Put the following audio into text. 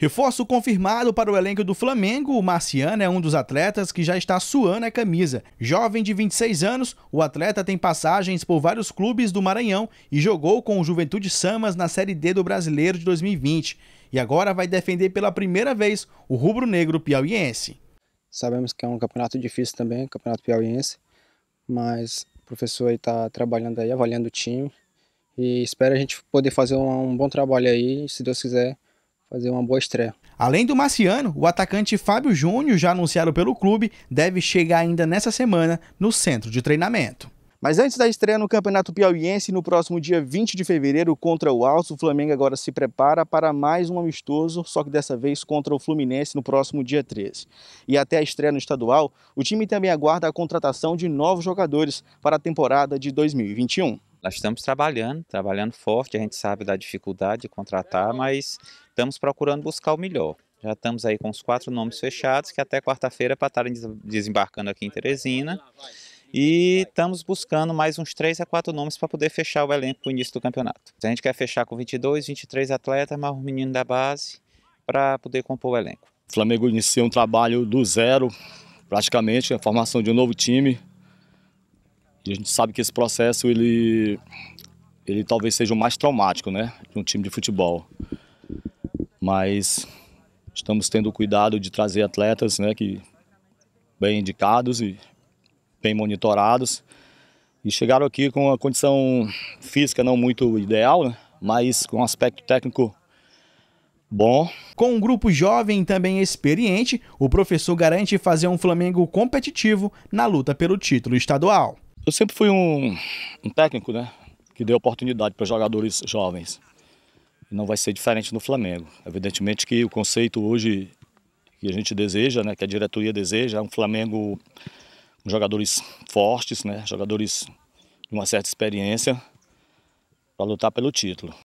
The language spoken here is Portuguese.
Reforço confirmado para o elenco do Flamengo, o Marciano é um dos atletas que já está suando a camisa. Jovem de 26 anos, o atleta tem passagens por vários clubes do Maranhão e jogou com o Juventude Samas na Série D do Brasileiro de 2020. E agora vai defender pela primeira vez o rubro-negro piauiense. Sabemos que é um campeonato difícil também, campeonato piauiense, mas o professor está trabalhando aí, avaliando o time e espera a gente poder fazer um, um bom trabalho aí, se Deus quiser fazer uma boa estreia. Além do Marciano, o atacante Fábio Júnior, já anunciado pelo clube, deve chegar ainda nessa semana no centro de treinamento. Mas antes da estreia no Campeonato Piauiense, no próximo dia 20 de fevereiro, contra o Alço, o Flamengo agora se prepara para mais um amistoso, só que dessa vez contra o Fluminense no próximo dia 13. E até a estreia no estadual, o time também aguarda a contratação de novos jogadores para a temporada de 2021. Nós estamos trabalhando, trabalhando forte, a gente sabe da dificuldade de contratar, mas estamos procurando buscar o melhor. Já estamos aí com os quatro nomes fechados, que até quarta-feira é para estarem desembarcando aqui em Teresina. E estamos buscando mais uns três a quatro nomes para poder fechar o elenco para o início do campeonato. A gente quer fechar com 22, 23 atletas, mais um menino da base, para poder compor o elenco. O Flamengo inicia um trabalho do zero, praticamente, a formação de um novo time, e a gente sabe que esse processo ele ele talvez seja o mais traumático, né, de um time de futebol. Mas estamos tendo o cuidado de trazer atletas, né, que bem indicados e bem monitorados e chegaram aqui com uma condição física não muito ideal, né, mas com um aspecto técnico Bom. Com um grupo jovem e também experiente, o professor garante fazer um Flamengo competitivo na luta pelo título estadual. Eu sempre fui um, um técnico, né? Que deu oportunidade para jogadores jovens. Não vai ser diferente no Flamengo. Evidentemente que o conceito hoje que a gente deseja, né? Que a diretoria deseja é um Flamengo com jogadores fortes, né? Jogadores de uma certa experiência para lutar pelo título.